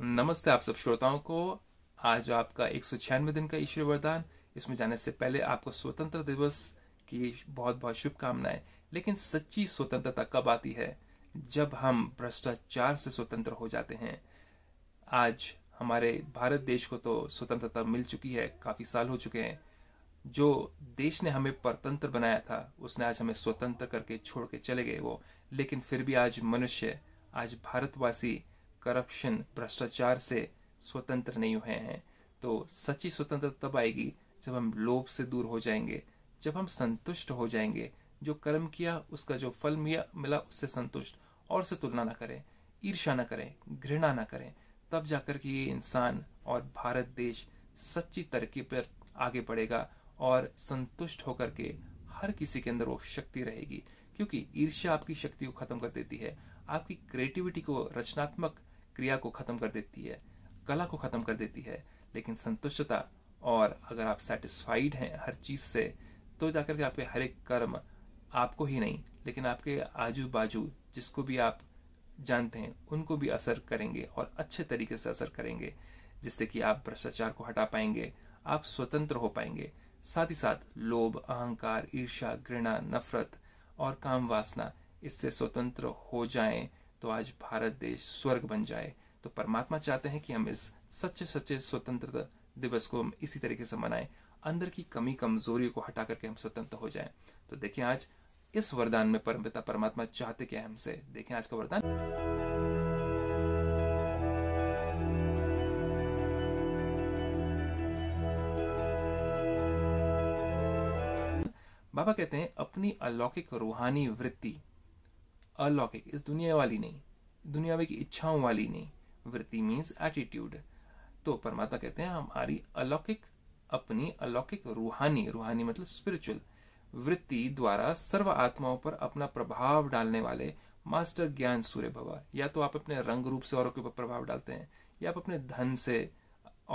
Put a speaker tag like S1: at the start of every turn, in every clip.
S1: नमस्ते आप सब श्रोताओं को आज आपका एक सौ छियानवे दिन का ईश्वर वरदान इसमें जाने से पहले आपको स्वतंत्र दिवस की बहुत बहुत शुभकामनाएं लेकिन सच्ची स्वतंत्रता कब आती है जब हम भ्रष्टाचार से स्वतंत्र हो जाते हैं आज हमारे भारत देश को तो स्वतंत्रता मिल चुकी है काफ़ी साल हो चुके हैं जो देश ने हमें परतंत्र बनाया था उसने आज हमें स्वतंत्र करके छोड़ के चले गए वो लेकिन फिर भी आज मनुष्य आज भारतवासी करप्शन भ्रष्टाचार से स्वतंत्र नहीं हुए हैं तो सच्ची स्वतंत्रता तब आएगी जब हम लोभ से दूर हो जाएंगे जब हम संतुष्ट हो जाएंगे जो कर्म किया उसका जो फल मिला उससे संतुष्ट और से तुलना ना करें ईर्षा ना करें घृणा ना करें तब जाकर के ये इंसान और भारत देश सच्ची तरक्की पर आगे बढ़ेगा और संतुष्ट होकर के हर किसी के अंदर वो शक्ति रहेगी क्योंकि ईर्ष्या आपकी शक्ति को ख़त्म कर देती है आपकी क्रिएटिविटी को रचनात्मक क्रिया को ख़त्म कर देती है कला को ख़त्म कर देती है लेकिन संतुष्टता और अगर आप सेटिस्फाइड हैं हर चीज़ से तो जाकर के आपके हर एक कर्म आपको ही नहीं लेकिन आपके आजू बाजू जिसको भी आप जानते हैं उनको भी असर करेंगे और अच्छे तरीके से असर करेंगे जिससे कि आप भ्रष्टाचार को हटा पाएंगे आप स्वतंत्र हो पाएंगे साथ ही साथ लोभ अहंकार ईर्षा घृणा नफरत और काम वासना इससे स्वतंत्र हो जाएं तो आज भारत देश स्वर्ग बन जाए तो परमात्मा चाहते हैं कि हम इस सच्चे सच्चे स्वतंत्रता दिवस को हम इसी तरीके से मनाएं अंदर की कमी कमजोरियों को हटा करके हम स्वतंत्र हो जाएं तो देखिए आज इस वरदान में परम पिता परमात्मा चाहते क्या हमसे देखें आज का वरदान बाबा कहते हैं अपनी अलौकिक रूहानी वृत्ति अलौकिक इस दुनिया वाली नहीं दुनियावी की इच्छाओं वाली नहीं वृत्ति मीन्स एटीट्यूड तो परमात्मा कहते हैं हमारी अलौकिक अपनी अलौकिक रूहानी रूहानी मतलब स्पिरिचुअल वृत्ति द्वारा सर्व आत्माओं पर अपना प्रभाव डालने वाले मास्टर ज्ञान सूर्य भवा या तो आप अपने रंग रूप से औरों के ऊपर प्रभाव डालते हैं या आप अपने धन से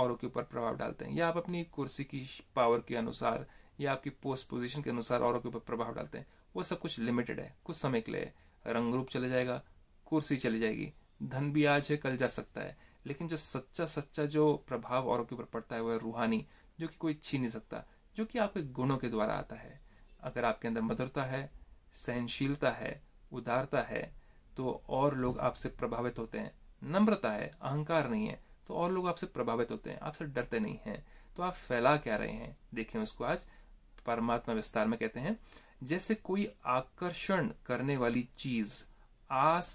S1: औरों के ऊपर प्रभाव डालते हैं या आप अपनी कुर्सी की पावर के अनुसार या आपकी पोस्ट पोजीशन के अनुसार औरों के ऊपर प्रभाव डालते हैं वो सब कुछ लिमिटेड है कुछ समय के लिए रंग रूप चले जाएगा कुर्सी चली जाएगी धन भी आज है कल जा सकता है लेकिन जो सच्चा सच्चा जो प्रभाव औरों के ऊपर पड़ता है वह रूहानी जो कि कोई छीन नहीं सकता जो कि आपके गुणों के द्वारा आता है अगर आपके अंदर मधुरता है सहनशीलता है उदारता है तो और लोग आपसे प्रभावित होते हैं नम्रता है अहंकार नहीं है तो और लोग आपसे प्रभावित होते हैं आपसे डरते नहीं हैं तो आप फैला क्या रहे हैं देखें उसको आज परमात्मा विस्तार में कहते हैं जैसे कोई आकर्षण करने वाली चीज आस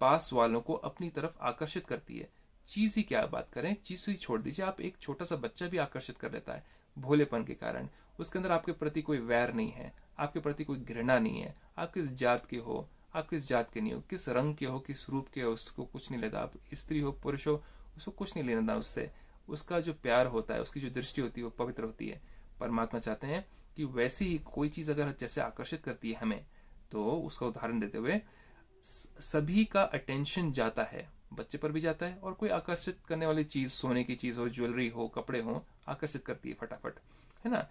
S1: पास वालों को अपनी तरफ आकर्षित करती है चीज ही क्या बात करें चीज ही छोड़ दीजिए आप एक छोटा सा बच्चा भी आकर्षित कर लेता है भोलेपन के कारण उसके अंदर आपके प्रति कोई वैर नहीं है आपके प्रति कोई घृणा नहीं है आप किस जात के हो आप किस जात के नहीं हो किस रंग के हो किस रूप के हो उसको कुछ नहीं लेता आप स्त्री हो पुरुष हो उसको कुछ नहीं लेना उससे उसका जो प्यार होता है उसकी जो दृष्टि होती है वो पवित्र होती है परमात्मा चाहते हैं कि वैसे ही कोई चीज़ अगर जैसे आकर्षित करती है हमें तो उसका उदाहरण देते हुए सभी का अटेंशन जाता है बच्चे पर भी जाता है और कोई आकर्षित करने वाली चीज़ सोने की चीज़ हो ज्वेलरी हो कपड़े हो आकर्षित करती है फटाफट है ना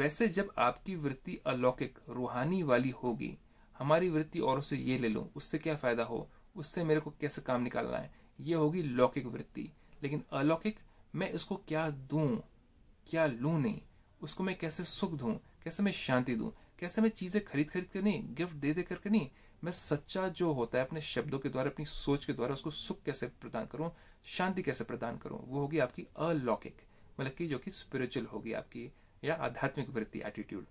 S1: वैसे जब आपकी वृत्ति अलौकिक रूहानी वाली होगी हमारी वृत्ति औरों से ये ले लो उससे क्या फ़ायदा हो उससे मेरे को कैसे काम निकालना है ये होगी लौकिक वृत्ति लेकिन अलौकिक मैं इसको क्या दू क्या लू नहीं उसको मैं कैसे सुख दू कैसे मैं शांति दूँ कैसे मैं चीज़ें खरीद खरीद कर नहीं गिफ्ट दे दे करके नहीं मैं सच्चा जो होता है अपने शब्दों के द्वारा अपनी सोच के द्वारा उसको सुख कैसे प्रदान करूँ शांति कैसे प्रदान करूँ वो होगी आपकी अलौकिक मतलब कि जो कि स्पिरिचुअल होगी आपकी या आध्यात्मिक वृत्ति एटीट्यूड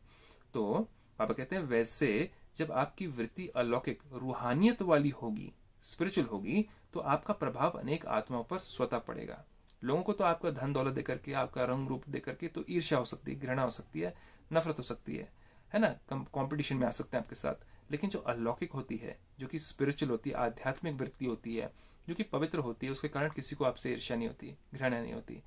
S1: तो बाबा कहते हैं वैसे जब आपकी वृत्ति अलौकिक रूहानियत वाली होगी स्पिरिचुअल होगी तो आपका प्रभाव अनेक आत्माओं पर स्वतः पड़ेगा लोगों को तो आपका धन दौलत दे करके आपका रंग रूप दे करके तो ईर्ष्या हो सकती है घृणा हो सकती है नफरत हो सकती है है ना कंपटीशन में आ सकते हैं आपके साथ लेकिन जो अलौकिक होती है जो कि स्पिरिचुअल होती है आध्यात्मिक वृत्ति होती है जो कि पवित्र होती है उसके कारण किसी को आपसे ईर्ष्या नहीं होती घृणा नहीं होती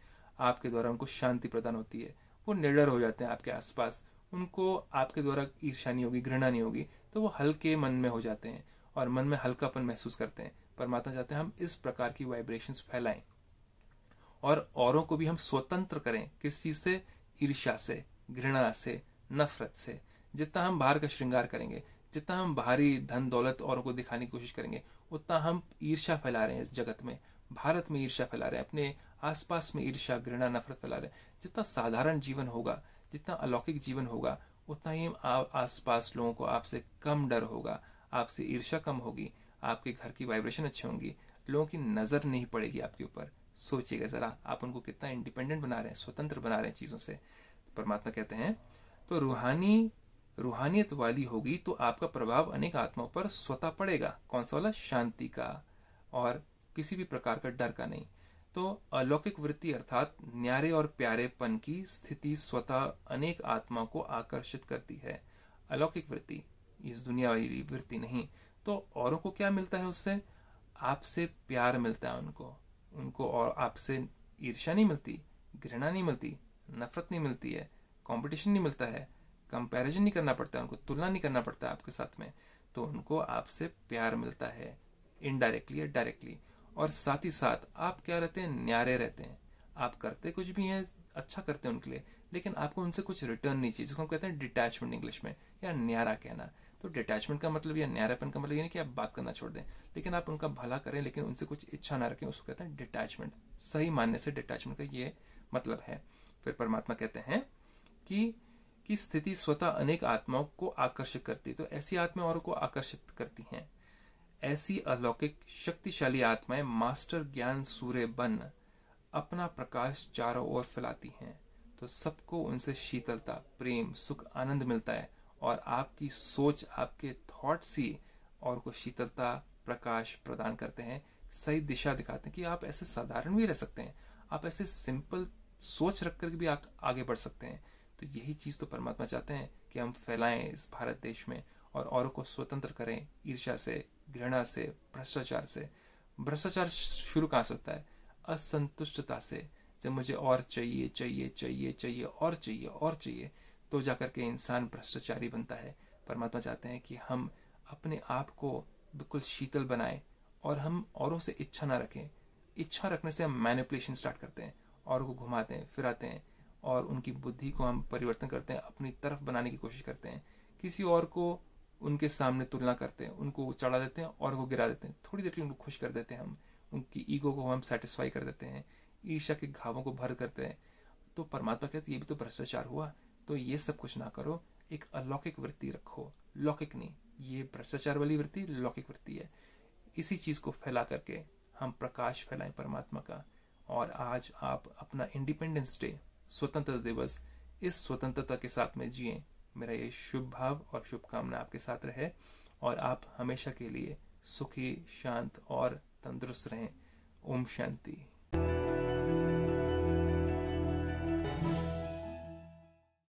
S1: आपके द्वारा उनको शांति प्रदान होती है वो निर्डर हो जाते हैं आपके आसपास उनको आपके द्वारा ईर्ष्या नहीं होगी घृणा नहीं होगी तो वो हल्के मन में हो जाते हैं और मन में हल्कापन महसूस करते हैं परमात्मा चाहते हैं हम इस प्रकार की वाइब्रेशंस फैलाएं और औरों को भी हम स्वतंत्र करें किस चीज़ से ईर्ष्या से घृणा से नफरत से जितना हम बाहर का श्रृंगार करेंगे जितना हम बाहरी धन दौलत औरों को दिखाने की कोशिश करेंगे उतना हम ईर्ष्या फैला रहे हैं इस जगत में भारत में ईर्ष्या फैला रहे हैं अपने आसपास में ईर्ष्या घृणा नफरत फैला रहे हैं जितना साधारण जीवन होगा जितना अलौकिक जीवन होगा उतना ही आसपास लोगों को आपसे कम डर होगा आपसे ईर्ष्या कम होगी आपके घर की वाइब्रेशन अच्छी होंगी लोगों की नज़र नहीं पड़ेगी आपके ऊपर सोचिएगा ज़रा आप उनको कितना इंडिपेंडेंट बना रहे हैं स्वतंत्र बना रहे हैं चीज़ों से तो परमात्मा कहते हैं तो रूहानी रूहानियत वाली होगी तो आपका प्रभाव अनेक आत्माओं पर स्वतः पड़ेगा कौन सा वाला शांति का और किसी भी प्रकार का डर का नहीं तो अलौकिक वृत्ति अर्थात न्यारे और प्यारेपन की स्थिति स्वतः अनेक आत्मा को आकर्षित करती है अलौकिक वृत्ति इस दुनिया वाली वृत्ति नहीं तो औरों को क्या मिलता है उससे आपसे प्यार मिलता है उनको उनको और आपसे ईर्ष्या नहीं मिलती घृणा नहीं मिलती नफरत नहीं मिलती है कंपटीशन नहीं मिलता है कंपैरिजन नहीं करना पड़ता उनको तुलना नहीं करना पड़ता आपके साथ में तो उनको आपसे प्यार मिलता है इनडायरेक्टली या डायरेक्टली और साथ ही साथ आप क्या रहते हैं न्यारे रहते हैं आप करते कुछ भी हैं अच्छा करते हैं उनके लिए लेकिन आपको उनसे कुछ रिटर्न नहीं चाहिए जिसको हम कहते हैं डिटैचमेंट इंग्लिश में या न्यारा कहना तो डिटैचमेंट का मतलब या न्यारापन का मतलब ये नहीं कि आप बात करना छोड़ दें लेकिन आप उनका भला करें लेकिन उनसे कुछ इच्छा ना रखें उसको कहते हैं डिटैचमेंट सही मानने से डिटैचमेंट का ये मतलब है फिर परमात्मा कहते हैं कि कि स्थिति स्वतः अनेक आत्माओं को आकर्षित करती है तो ऐसी आत्माएं और को आकर्षित करती हैं ऐसी अलौकिक शक्तिशाली आत्माएं मास्टर ज्ञान सूर्य बन अपना प्रकाश चारों ओर फैलाती हैं तो सबको उनसे शीतलता प्रेम सुख आनंद मिलता है और आपकी सोच आपके थॉट्स ही और को शीतलता प्रकाश प्रदान करते हैं सही दिशा दिखाते हैं कि आप ऐसे साधारण भी रह सकते हैं आप ऐसे सिंपल सोच रख करके भी आ, आगे बढ़ सकते हैं तो यही चीज़ तो परमात्मा चाहते हैं कि हम फैलाएं इस भारत देश में और औरों को स्वतंत्र करें ईर्षा से घृणा से भ्रष्टाचार से भ्रष्टाचार शुरू कहाँ से होता है असंतुष्टता से जब मुझे और चाहिए चाहिए चाहिए चाहिए और चाहिए और चाहिए तो जा के इंसान भ्रष्टाचारी बनता है परमात्मा चाहते हैं कि हम अपने आप को बिल्कुल शीतल बनाएं और हम औरों से इच्छा ना रखें इच्छा रखने से हम मैनिपुलेशन स्टार्ट करते हैं और को घुमाते हैं फिराते हैं और उनकी बुद्धि को हम परिवर्तन करते हैं अपनी तरफ बनाने की कोशिश करते हैं किसी और को उनके सामने तुलना करते हैं उनको चढ़ा देते हैं और को गिरा देते हैं थोड़ी देर के लिए उनको खुश कर देते हैं हम उनकी ईगो को हम सेटिस्फाई कर देते हैं ईर्षा के घावों को भर करते हैं तो परमात्मा कहते ये भी तो भ्रष्टाचार हुआ तो ये सब कुछ ना करो एक अलौकिक वृत्ति रखो लौकिक नहीं ये भ्रष्टाचार वाली वृत्ति लौकिक वृत्ति है इसी चीज़ को फैला करके हम प्रकाश फैलाएं परमात्मा का और आज आप अपना इंडिपेंडेंस डे स्वतंत्रता दिवस इस स्वतंत्रता के साथ में जिए मेरा ये शुभ भाव और शुभकामना आपके साथ रहे और आप हमेशा के लिए सुखी शांत और तंदुरुस्त रहें ओम शांति